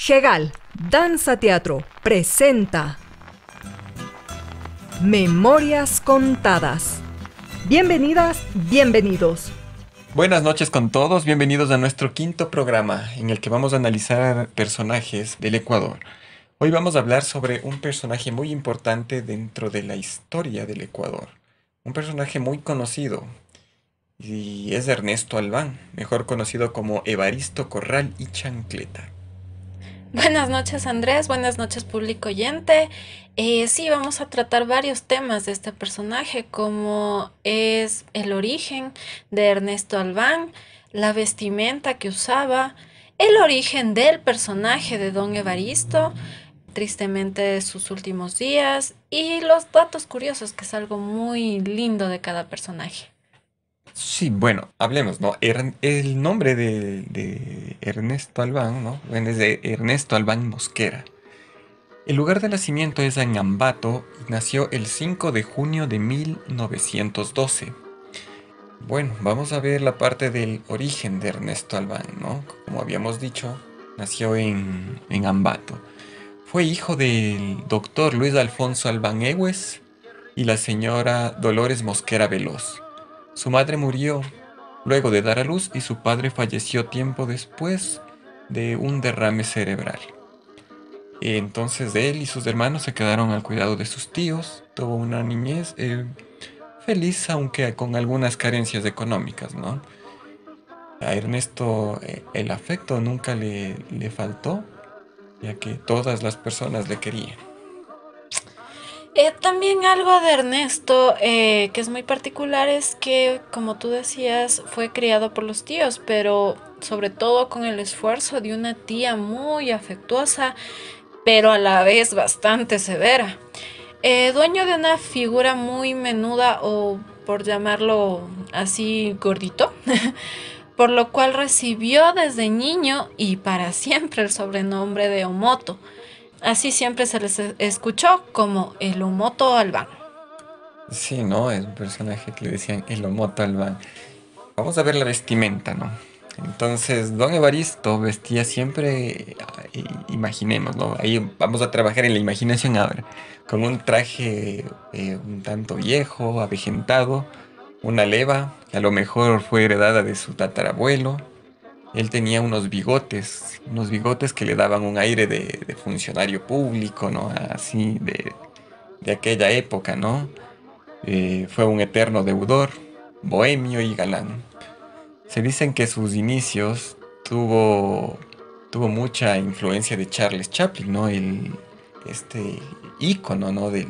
Chegal, Danza Teatro, presenta Memorias Contadas. Bienvenidas, bienvenidos. Buenas noches con todos, bienvenidos a nuestro quinto programa en el que vamos a analizar personajes del Ecuador. Hoy vamos a hablar sobre un personaje muy importante dentro de la historia del Ecuador, un personaje muy conocido, y es Ernesto Albán, mejor conocido como Evaristo Corral y Chancleta. Buenas noches Andrés, buenas noches público oyente. Eh, sí, vamos a tratar varios temas de este personaje, como es el origen de Ernesto Albán, la vestimenta que usaba, el origen del personaje de Don Evaristo, tristemente sus últimos días y los datos curiosos, que es algo muy lindo de cada personaje. Sí, bueno, hablemos, ¿no? el nombre de, Ernesto Albán, ¿no? Bueno, es de Ernesto Albán Mosquera. El lugar de nacimiento es en Ambato y nació el 5 de junio de 1912. Bueno, vamos a ver la parte del origen de Ernesto Albán, ¿no? Como habíamos dicho, nació en, en Ambato. Fue hijo del doctor Luis Alfonso Albán Egues y la señora Dolores Mosquera Veloz. Su madre murió luego de dar a luz y su padre falleció tiempo después de un derrame cerebral. Entonces él y sus hermanos se quedaron al cuidado de sus tíos. Tuvo una niñez eh, feliz, aunque con algunas carencias económicas, A Ernesto eh, el afecto nunca le faltó, ya que todas las personas le querían. Eh, también algo de Ernesto eh, que es muy particular es que, como tú decías, fue criado por los tíos, pero sobre todo con el esfuerzo de una tía muy afectuosa, pero a la vez bastante severa. Eh, dueño de una figura muy menuda o por llamarlo así gordito, por lo cual recibió desde niño y para siempre el sobrenombre de Omoto. Así siempre se les escuchó como el Omoto Albán. Sí, ¿no? Es un personaje que le decían el Omoto Albán. Vamos a ver la vestimenta, ¿no? Entonces, don Evaristo vestía siempre, eh, imaginemos, ¿no? Ahí vamos a trabajar en la imaginación ahora, con un traje eh, un tanto viejo, avejentado, una leva, a lo mejor fue heredada de su tatarabuelo, él tenía unos bigotes, unos bigotes que le daban un aire de, funcionario público, ¿no? Así, de, aquella época, ¿no? Eh, fue un eterno deudor, bohemio y galán. Se dicen que sus inicios tuvo, tuvo mucha influencia de Charles Chaplin, ¿no? El, este ícono, ¿no? de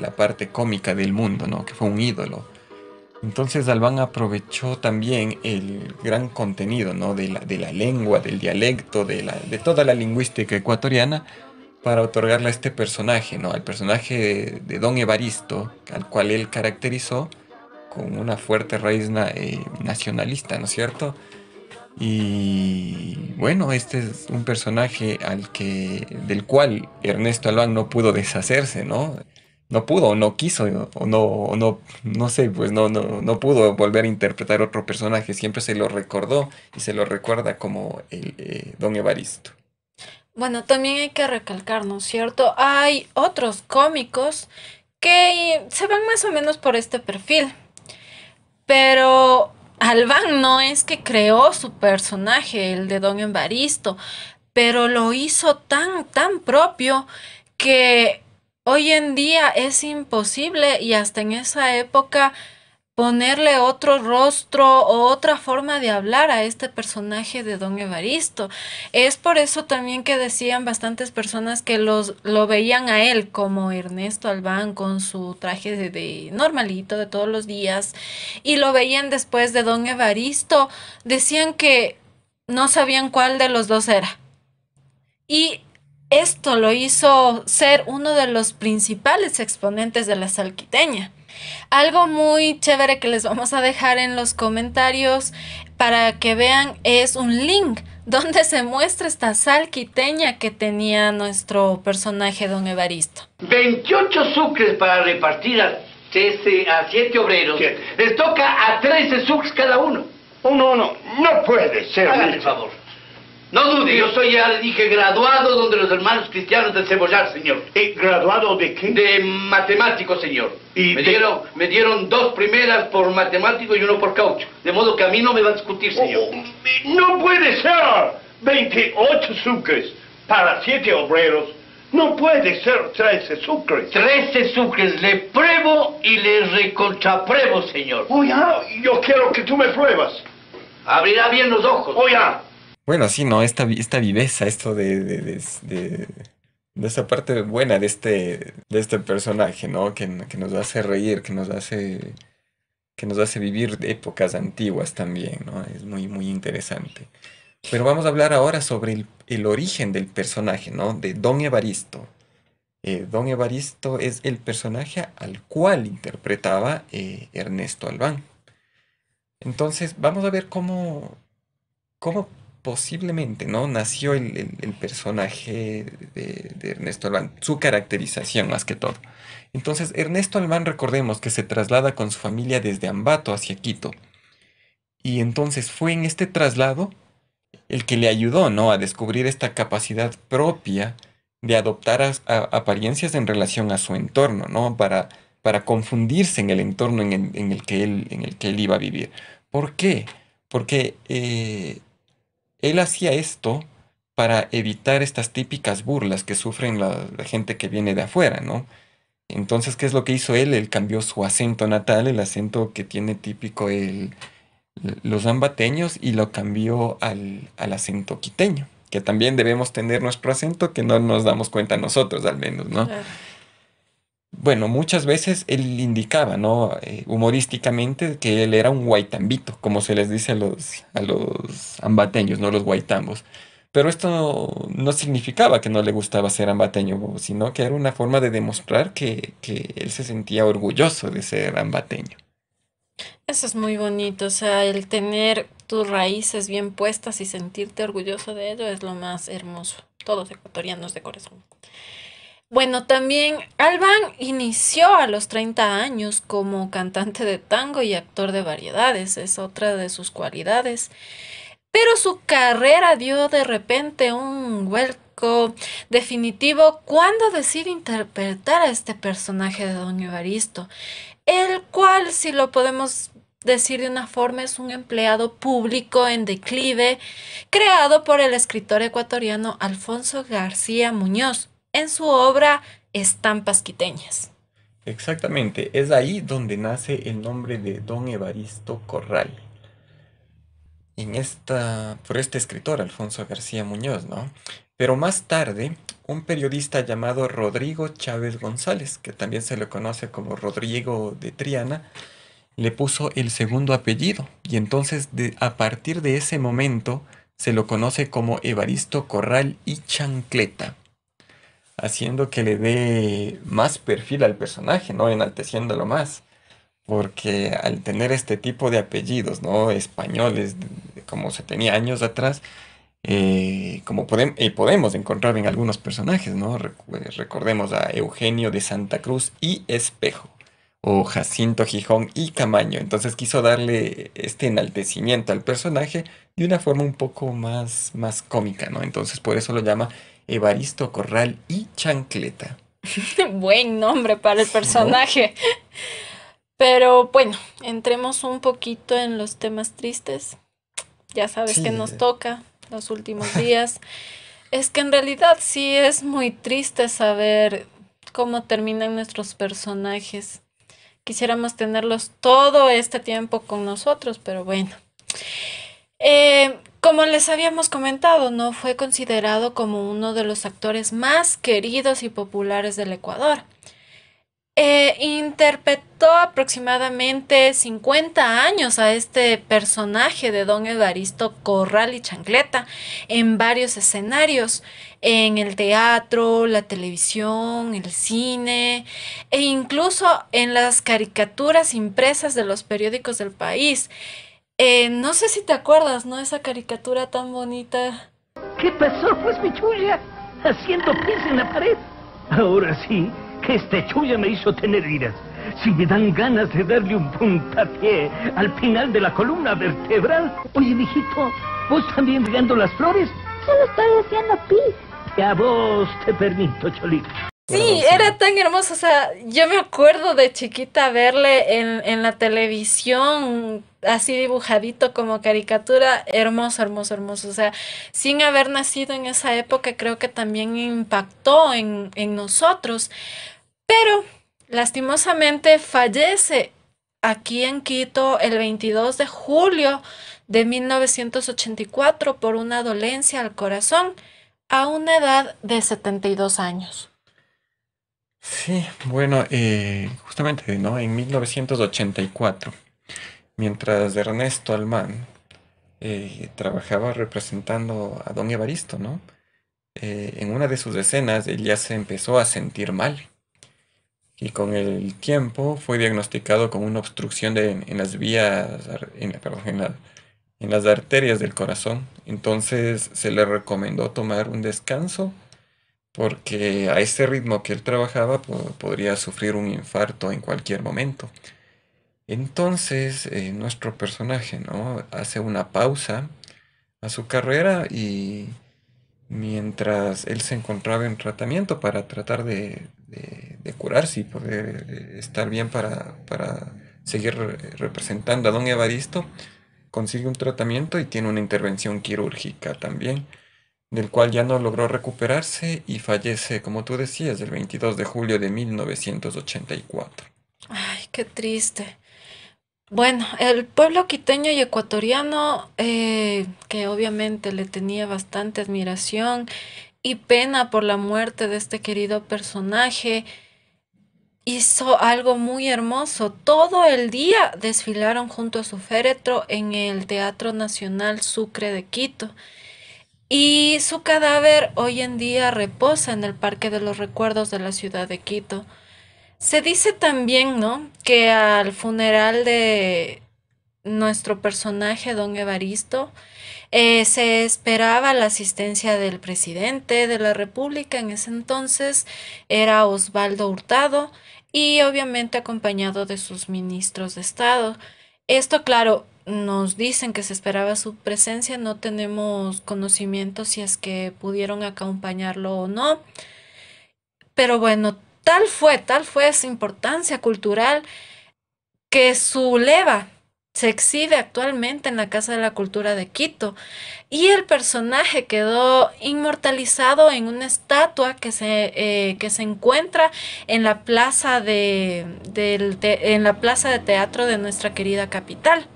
la parte cómica del mundo, ¿no? Que fue un ídolo. Entonces Albán aprovechó también el gran contenido de, la, lengua, del dialecto, de, la, de, toda la lingüística ecuatoriana para otorgarle a este personaje, ¿no? al personaje de, Don Evaristo, al cual él caracterizó con una fuerte raíz eh, nacionalista, ¿no es cierto? Y bueno, este es un personaje al que, del cual Ernesto Albán no pudo deshacerse, ¿no? no pudo, no quiso, o no, no, no sé, pues no, no, no pudo volver a interpretar otro personaje. Siempre se lo recordó y se lo recuerda como el eh, Don Evaristo. Bueno, también hay que recalcar, ¿no es cierto? Hay otros cómicos que se van más o menos por este perfil. Pero Albán no es que creó su personaje, el de Don Evaristo, pero lo hizo tan, tan propio que Hoy en día es imposible y hasta en esa época ponerle otro rostro o otra forma de hablar a este personaje de Don Evaristo. Es por eso también que decían bastantes personas que los, lo veían a él como Ernesto Albán con su traje de, de normalito de todos los días y lo veían después de Don Evaristo. Decían que no sabían cuál de los dos era. Y esto lo hizo ser uno de los principales exponentes de la salquiteña. Algo muy chévere que les vamos a dejar en los comentarios para que vean es un link donde se muestra esta salquiteña que tenía nuestro personaje don Evaristo. 28 sucres para repartir a 7 obreros. Les toca a 13 sucres cada uno. Uno, uno. No puede ser. No dude, yo soy, ya dije, graduado donde los hermanos cristianos de Cebollar, señor. graduado de qué? De matemático, señor. me, dieron, me dieron dos primeras por matemático y uno por caucho. De modo que a mí no me va a discutir, oh, señor. no puede ser. 28 sucres para siete obreros. No puede ser 13 sucres. 13 sucres. Le pruebo y le recontrapruebo, señor. Oye, oh, yo quiero que tú me pruebas. Abrirá bien los ojos. Oye. Oh, bueno, sí, ¿no? Esta, esta viveza, esto de, de, esa parte buena de este, de este personaje, ¿no? Que, nos hace reír, que nos hace, que nos hace vivir épocas antiguas también, ¿no? Es muy, muy interesante. Pero vamos a hablar ahora sobre el, origen del personaje, ¿no? De Don Evaristo. Eh, Don Evaristo es el personaje al cual interpretaba eh, Ernesto Albán. Entonces, vamos a ver cómo, cómo posiblemente, ¿no? Nació el, personaje de, Ernesto Albán, su caracterización más que todo. Entonces, Ernesto Albán, recordemos que se traslada con su familia desde Ambato hacia Quito. Y entonces fue en este traslado el que le ayudó, ¿no? A descubrir esta capacidad propia de adoptar apariencias en relación a su entorno, ¿no? Para, para confundirse en el entorno en el, que él, en el que él iba a vivir. ¿Por qué? Porque... Eh, él hacía esto para evitar estas típicas burlas que sufren la, gente que viene de afuera, ¿no? Entonces, ¿qué es lo que hizo él? Él cambió su acento natal, el acento que tiene típico el, los ambateños, y lo cambió al, acento quiteño, que también debemos tener nuestro acento que no nos damos cuenta nosotros al menos, ¿no? bueno, muchas veces él indicaba, ¿no? Eh, humorísticamente que él era un guaitambito, como se les dice a los, a los ambateños, ¿no? Los guaitambos. Pero esto no significaba que no le gustaba ser ambateño, sino que era una forma de demostrar que, que, él se sentía orgulloso de ser ambateño. Eso es muy bonito, o sea, el tener tus raíces bien puestas y sentirte orgulloso de ello es lo más hermoso. Todos ecuatorianos de corazón. Bueno, también Alban inició a los 30 años como cantante de tango y actor de variedades, es otra de sus cualidades. Pero su carrera dio de repente un vuelco definitivo cuando decide interpretar a este personaje de Don Evaristo, el cual, si lo podemos decir de una forma, es un empleado público en declive creado por el escritor ecuatoriano Alfonso García Muñoz en su obra Estampas Quiteñas. Exactamente, es ahí donde nace el nombre de don Evaristo Corral. En esta, por este escritor, Alfonso García Muñoz, ¿no? Pero más tarde, un periodista llamado Rodrigo Chávez González, que también se le conoce como Rodrigo de Triana, le puso el segundo apellido y entonces a partir de ese momento se lo conoce como Evaristo Corral y Chancleta haciendo que le dé más perfil al personaje, ¿no? Enalteciéndolo más. Porque al tener este tipo de apellidos, ¿no? Españoles, como se tenía años atrás, eh, como podemos, y eh, podemos encontrar en algunos personajes, ¿no? Eh, recordemos a Eugenio de Santa Cruz y Espejo, o Jacinto Gijón y Camaño. Entonces quiso darle este enaltecimiento al personaje de una forma un poco más, más cómica, ¿no? Entonces por eso lo llama Evaristo Corral y Chancleta. Buen nombre para el personaje. Pero bueno, entremos un poquito en los temas tristes. Ya sabes que nos toca los últimos días. es que en realidad sí es muy triste saber cómo terminan nuestros personajes. Quisiéramos tenerlos todo este tiempo con nosotros, pero bueno. Eh, como les habíamos comentado, no fue considerado como uno de los actores más queridos y populares del Ecuador. Eh, interpretó aproximadamente 50 años a este personaje de don Evaristo Corral y Chancleta en varios escenarios, en el teatro, la televisión, el cine e incluso en las caricaturas impresas de los periódicos del país. Eh, no sé si te acuerdas, ¿no? Esa caricatura tan bonita. ¿Qué pasó, pues, mi chulla? Haciendo pis en la pared. Ahora sí, que este chulla me hizo tener iras. Si me dan ganas de darle un puntapié al final de la columna vertebral. Oye, mijito, ¿vos también regando las flores? Solo estoy haciendo pis. a vos te permito, Cholito. Sí, era tan hermoso. O sea, yo me acuerdo de chiquita verle en, la televisión así dibujadito como caricatura, hermoso, hermoso, hermoso. O sea, sin haber nacido en esa época, creo que también impactó en, en nosotros. Pero, lastimosamente, fallece aquí en Quito el 22 de julio de 1984 por una dolencia al corazón a una edad de 72 años. Sí, bueno, eh, justamente, ¿no? En 1984, mientras Ernesto Alman eh, trabajaba representando a Don Evaristo, ¿no? Eh, en una de sus escenas él ya se empezó a sentir mal y con el tiempo fue diagnosticado con una obstrucción en, las vías, en las arterias del corazón. Entonces se le recomendó tomar un descanso porque a este ritmo que él trabajaba podría sufrir un infarto en cualquier momento. Entonces, eh, nuestro personaje hace una pausa a su carrera y mientras él se encontraba en tratamiento para tratar de, curarse y poder eh, estar bien para, para seguir representando a don Evaristo, consigue un tratamiento y tiene una intervención quirúrgica también del cual ya no logró recuperarse y fallece, como tú decías, el 22 de julio de 1984. Ay, qué triste. Bueno, el pueblo quiteño y ecuatoriano, eh, que obviamente le tenía bastante admiración y pena por la muerte de este querido personaje, hizo algo muy hermoso. Todo el día desfilaron junto a su féretro en el Teatro Nacional Sucre de Quito y su cadáver hoy en día reposa en el Parque de los Recuerdos de la ciudad de Quito. Se dice también, ¿no? Que al funeral de nuestro personaje, don Evaristo, eh, se esperaba la asistencia del presidente de la República, en ese entonces era Osvaldo Hurtado, y obviamente acompañado de sus ministros de Estado. Esto, claro, nos dicen que se esperaba su presencia, no tenemos conocimiento si es que pudieron acompañarlo o no. Pero bueno, tal fue, tal fue su importancia cultural que su leva se exhibe actualmente en la Casa de la Cultura de Quito y el personaje quedó inmortalizado en una estatua que se, eh, que se encuentra en la, plaza de, en la plaza de teatro de nuestra querida capital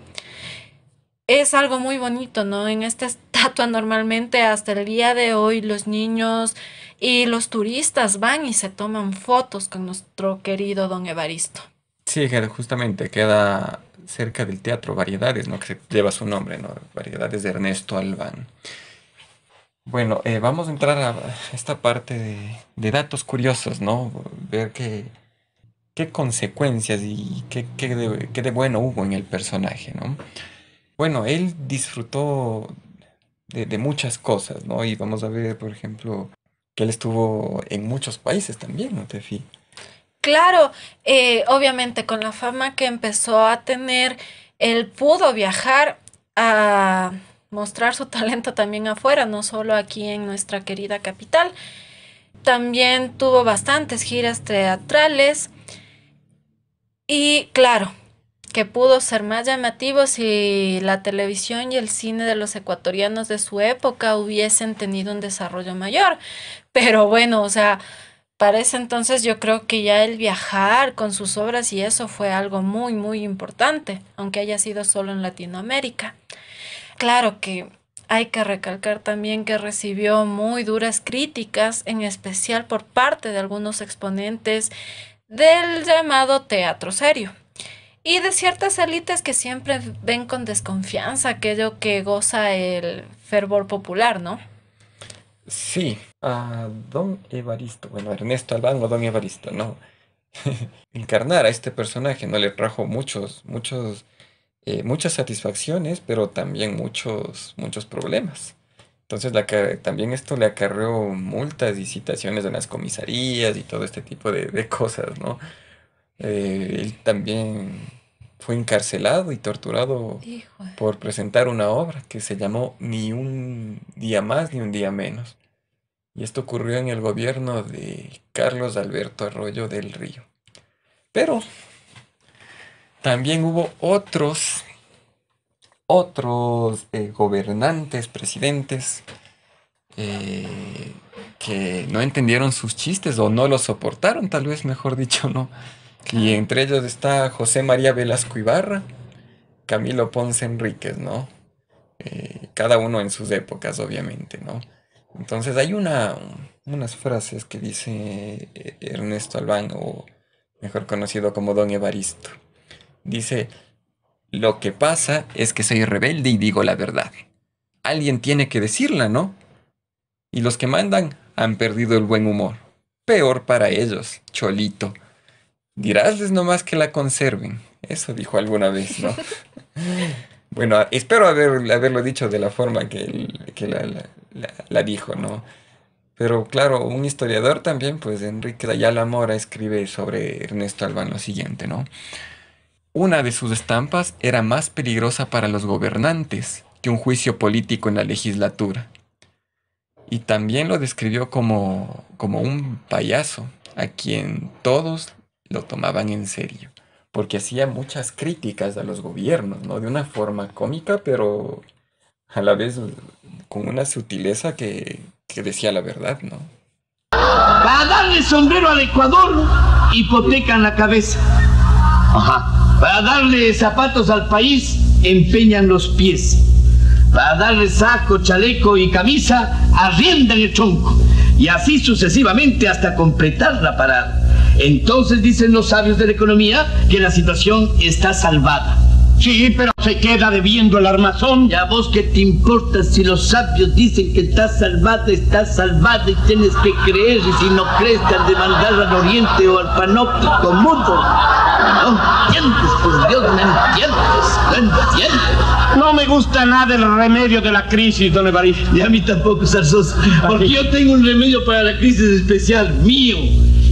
es algo muy bonito, ¿no? En esta estatua normalmente hasta el día de hoy los niños y los turistas van y se toman fotos con nuestro querido don Evaristo. Sí, justamente queda cerca del Teatro Variedades, ¿no? Que lleva su nombre, ¿no? Variedades de Ernesto Albán. Bueno, eh, vamos a entrar a esta parte de, datos curiosos, ¿no? Ver qué, qué consecuencias y qué, qué de bueno hubo en el personaje, ¿no? Bueno, él disfrutó de, muchas cosas, ¿no? Y vamos a ver, por ejemplo, que él estuvo en muchos países también, ¿no, Tefi? Claro, eh, obviamente con la fama que empezó a tener, él pudo viajar a mostrar su talento también afuera, no solo aquí en nuestra querida capital. También tuvo bastantes giras teatrales y claro, que pudo ser más llamativo si la televisión y el cine de los ecuatorianos de su época hubiesen tenido un desarrollo mayor. Pero bueno, o sea, para ese entonces yo creo que ya el viajar con sus obras y eso fue algo muy, muy importante, aunque haya sido solo en Latinoamérica. Claro que hay que recalcar también que recibió muy duras críticas, en especial por parte de algunos exponentes del llamado teatro serio. Y de ciertas alitas que siempre ven con desconfianza aquello que goza el fervor popular, ¿no? Sí, a don Evaristo, bueno, Ernesto Albán o don Evaristo, no. Encarnar a este personaje no le trajo muchos, muchos, eh, muchas satisfacciones, pero también muchos, muchos problemas. Entonces también esto le acarreó multas y citaciones en las comisarías y todo este tipo de cosas, ¿no? Eh, él también fue encarcelado y torturado por presentar una obra que se llamó Ni un día más ni un día menos. Y esto ocurrió en el gobierno de Carlos Alberto Arroyo del Río. Pero también hubo otros, otros eh, gobernantes, presidentes, eh, que no entendieron sus chistes o no los soportaron, tal vez mejor dicho, no. Y entre ellos está José María Velasco Ibarra, Camilo Ponce Enríquez, ¿no? Eh, cada uno en sus épocas, obviamente, ¿no? Entonces hay una, unas frases que dice Ernesto Albán, o mejor conocido como Don Evaristo. Dice, lo que pasa es que soy rebelde y digo la verdad. Alguien tiene que decirla, ¿no? Y los que mandan han perdido el buen humor. Peor para ellos, Cholito. Dirásles nomás que la conserven. Eso dijo alguna vez, ¿no? bueno, espero haberlo dicho de la forma que, la, dijo, ¿no? Pero claro, un historiador también, pues Enrique Ayala Mora escribe sobre Ernesto Albán lo siguiente, ¿no? Una de sus estampas era más peligrosa para los gobernantes que un juicio político en la legislatura. Y también lo describió como un payaso a quien todos lo tomaban en serio, porque hacía muchas críticas a los gobiernos, ¿no? De una forma cómica, pero a la vez con una sutileza que, decía la verdad, ¿no? Para darle sombrero al Ecuador, hipotecan la cabeza. Ajá. Para darle zapatos al país, empeñan los pies. Para darle saco, chaleco y camisa, arriendan el chonco Y así sucesivamente hasta completar la parada. Entonces dicen los sabios de la economía que la situación está salvada. Sí, pero se queda debiendo el armazón. a vos qué te importa si los sabios dicen que está salvada, está salvada y tienes que creer y si no crees te han de mandar al oriente o al panóptico mundo. No entiendes, por Dios, no entiendes, no entiendes. No me gusta nada el remedio de la crisis, don Evaristo. Y a mí tampoco, Sarsos. porque yo tengo un remedio para la crisis especial mío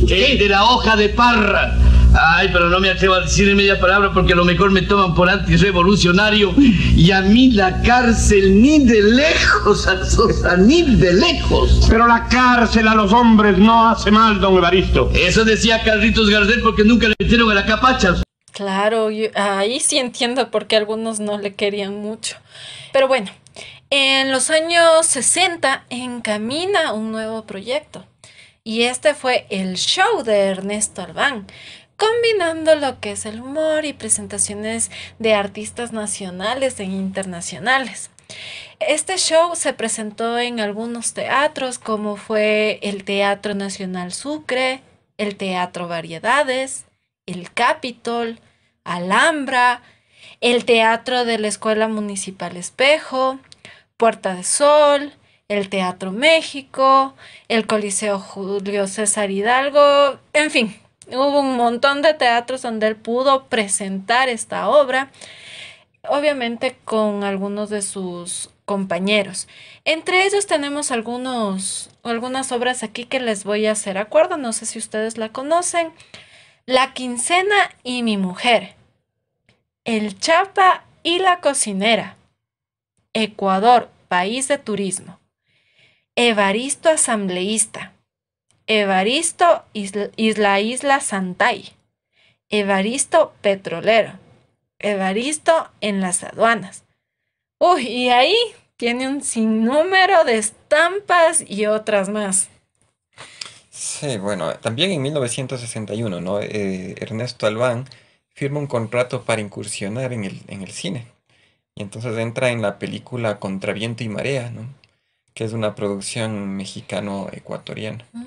de la hoja de parra. Ay, pero no me atrevo a decir en media palabra porque a lo mejor me toman por antirrevolucionario y a mí la cárcel ni de lejos, ni de lejos. Pero la cárcel a los hombres no hace mal, don Evaristo. Eso decía Carlitos Gardel porque nunca le metieron a la capacha. Claro, ahí sí entiendo por qué algunos no le querían mucho. Pero bueno, en los años 60 encamina un nuevo proyecto y este fue el show de Ernesto Albán, combinando lo que es el humor y presentaciones de artistas nacionales e internacionales. Este show se presentó en algunos teatros como fue el Teatro Nacional Sucre, el Teatro Variedades, el Capitol, Alhambra, el Teatro de la Escuela Municipal Espejo, Puerta de Sol, el Teatro México, el Coliseo Julio César Hidalgo, en fin, hubo un montón de teatros donde él pudo presentar esta obra, obviamente con algunos de sus compañeros. Entre ellos tenemos algunos, algunas obras aquí que les voy a hacer acuerdo, no sé si ustedes la conocen. La quincena y mi mujer. El Chapa y la cocinera. Ecuador, país de turismo. Evaristo Asambleísta, Evaristo Isla Isla, Santay, Evaristo Petrolero, Evaristo en las aduanas. Uy, y ahí tiene un sinnúmero de estampas y otras más. Sí, bueno, también en 1961, ¿no? Eh, Ernesto Albán firma un contrato para incursionar en el, en el cine. Y entonces entra en la película Contraviento y marea, ¿no? que es una producción mexicano-ecuatoriana. Ah,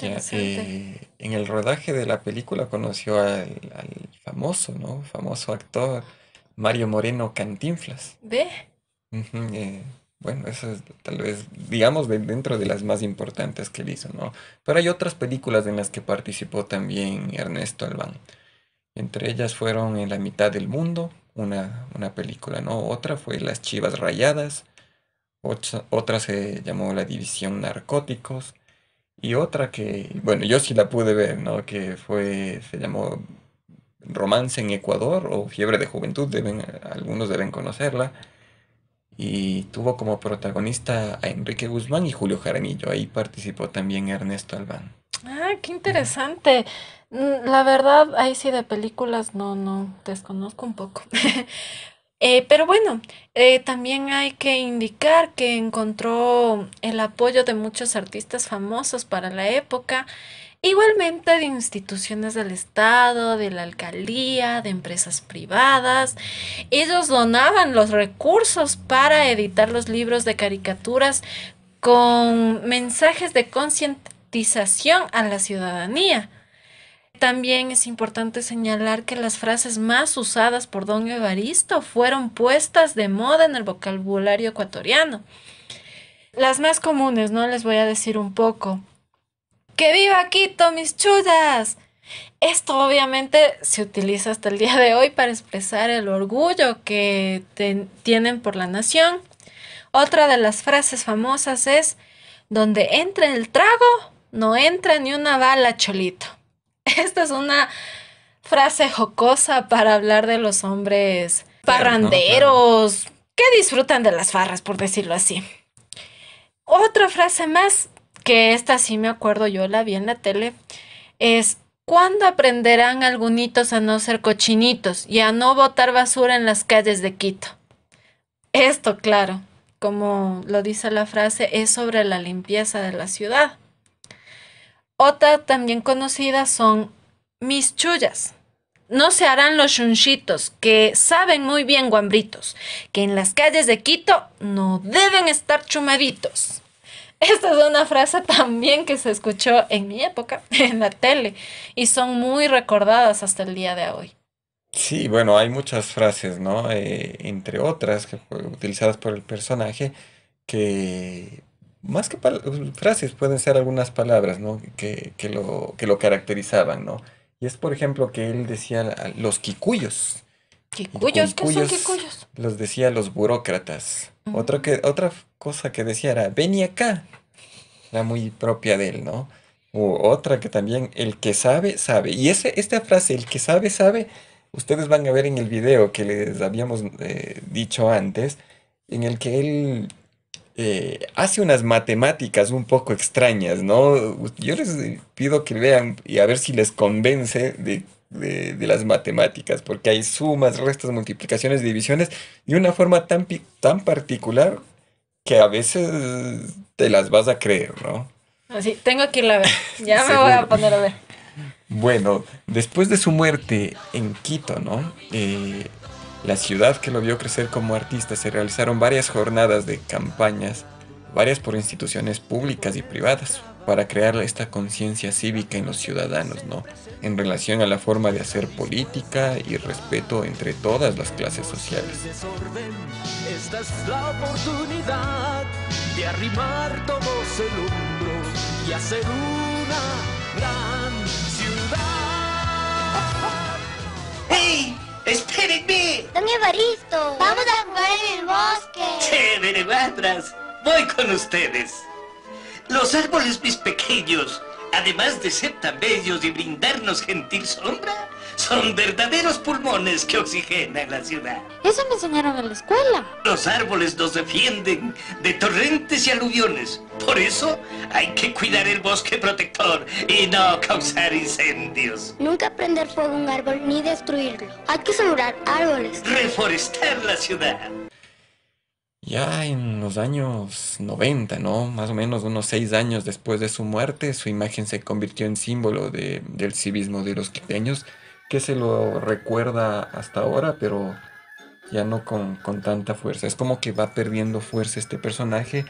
eh, en el rodaje de la película conoció al, famoso, ¿no? Famoso actor Mario Moreno Cantinflas. ¿Ve? Eh, bueno, eso es tal vez, digamos, dentro de las más importantes que él hizo, ¿no? Pero hay otras películas en las que participó también Ernesto Albán. Entre ellas fueron En la mitad del mundo, una, una película, ¿no? Otra fue Las Chivas Rayadas, otra, se llamó la División Narcóticos y otra que, bueno, yo sí la pude ver, ¿no? Que fue, se llamó Romance en Ecuador o Fiebre de Juventud, deben, algunos deben conocerla. Y tuvo como protagonista a Enrique Guzmán y Julio Jaramillo. Ahí participó también Ernesto Albán. Ah, qué interesante. Mm, la verdad, ahí sí de películas no, no, desconozco un poco. Eh, pero bueno, eh, también hay que indicar que encontró el apoyo de muchos artistas famosos para la época, igualmente de instituciones del Estado, de la alcaldía, de empresas privadas. Ellos donaban los recursos para editar los libros de caricaturas con mensajes de concientización a la ciudadanía. También es importante señalar que las frases más usadas por don Evaristo fueron puestas de moda en el vocabulario ecuatoriano. Las más comunes, ¿no? Les voy a decir un poco. ¡Que viva Quito, mis chullas! Esto obviamente se utiliza hasta el día de hoy para expresar el orgullo que tienen por la nación. Otra de las frases famosas es, donde entra el trago, no entra ni una bala, cholito. Esta es una frase jocosa para hablar de los hombres parranderos que disfrutan de las farras, por decirlo así. Otra frase más, que esta sí me acuerdo, yo la vi en la tele, es ¿cuándo aprenderán algunos a no ser cochinitos y a no botar basura en las calles de Quito? Esto, claro, como lo dice la frase, es sobre la limpieza de la ciudad. Otra también conocida son mis chullas. No se harán los chunchitos, que saben muy bien guambritos, que en las calles de Quito no deben estar chumaditos. Esta es una frase también que se escuchó en mi época, en la tele, y son muy recordadas hasta el día de hoy. Sí, bueno, hay muchas frases, ¿no? Eh, entre otras que, utilizadas por el personaje que más que frases, pueden ser algunas palabras, ¿no? Que, que, lo, caracterizaban, ¿no? Y es, por ejemplo, que él decía los quicuyos. ¿Quicuyos? ¿Qué son quicuyos? Los decía los burócratas. que, otra cosa que decía era, vení acá. Era muy propia de él, ¿no? O otra que también, el que sabe, sabe. Y ese, esta frase, el que sabe, sabe, ustedes van a ver en el video que les habíamos eh, dicho antes, en el que él eh, hace unas matemáticas un poco extrañas, ¿no? Yo les pido que vean y a ver si les convence de, las matemáticas, porque hay sumas, restas, multiplicaciones, divisiones, y una forma tan, tan particular que a veces te las vas a creer, ¿no? Así, ah, tengo que irla a ver. Ya me voy a poner a ver. Bueno, después de su muerte en Quito, ¿no? Eh, la ciudad que lo vio crecer como artista, se realizaron varias jornadas de campañas, varias por instituciones públicas y privadas, para crear esta conciencia cívica en los ciudadanos, ¿no? En relación a la forma de hacer política y respeto entre todas las clases sociales. ¡Hey! ¡Dame, Dame Evaristo. Vamos a jugar en el bosque. ¡Che, Voy con ustedes. Los árboles mis pequeños, además de ser tan bellos y brindarnos gentil sombra, son verdaderos pulmones que oxigenan la ciudad. Eso me enseñaron en la escuela. Los árboles nos defienden de torrentes y aluviones. Por eso hay que cuidar el bosque protector y no causar incendios. Nunca prender fuego a un árbol ni destruirlo. Hay que sembrar árboles. Reforestar la ciudad. Ya en los años 90, ¿no? Más o menos unos seis años después de su muerte, su imagen se convirtió en símbolo del civismo de los quiteños que se lo recuerda hasta ahora, pero ya no con, tanta fuerza. Es como que va perdiendo fuerza este personaje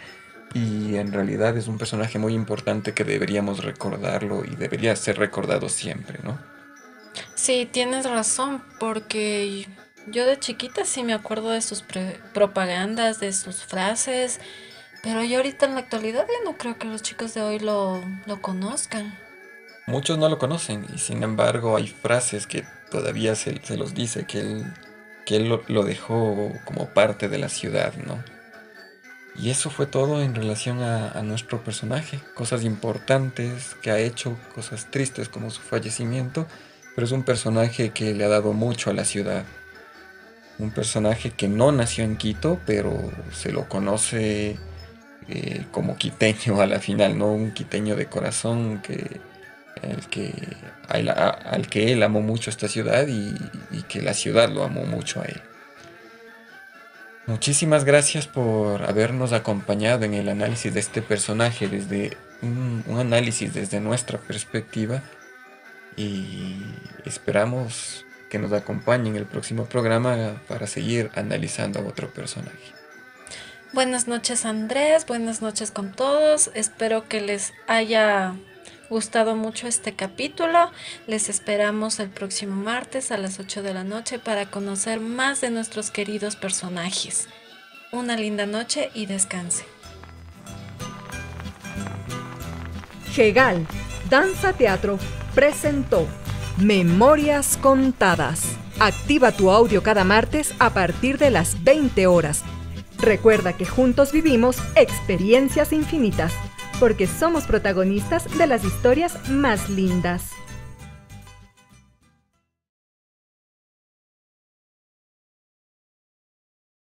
y en realidad es un personaje muy importante que deberíamos recordarlo y debería ser recordado siempre, ¿no? Sí, tienes razón, porque yo de chiquita sí me acuerdo de sus propagandas, de sus frases, pero yo ahorita en la actualidad ya no creo que los chicos de hoy lo, lo conozcan. Muchos no lo conocen y sin embargo hay frases que todavía se, se los dice que él, que lo, dejó como parte de la ciudad, ¿no? Y eso fue todo en relación a, nuestro personaje, cosas importantes que ha hecho, cosas tristes como su fallecimiento, pero es un personaje que le ha dado mucho a la ciudad un personaje que no nació en Quito, pero se lo conoce eh, como quiteño a la final, ¿no? Un quiteño de corazón que, que, al, que él amó mucho esta ciudad y, que la ciudad lo amó mucho a él. Muchísimas gracias por habernos acompañado en el análisis de este personaje desde un, análisis desde nuestra perspectiva y esperamos que nos acompañen en el próximo programa para seguir analizando a otro personaje. Buenas noches Andrés, buenas noches con todos, espero que les haya gustado mucho este capítulo. Les esperamos el próximo martes a las 8 de la noche para conocer más de nuestros queridos personajes. Una linda noche y descanse. Gegal, Danza Teatro, presentó Memorias Contadas. Activa tu audio cada martes a partir de las 20 horas. Recuerda que juntos vivimos experiencias infinitas porque somos protagonistas de las historias más lindas.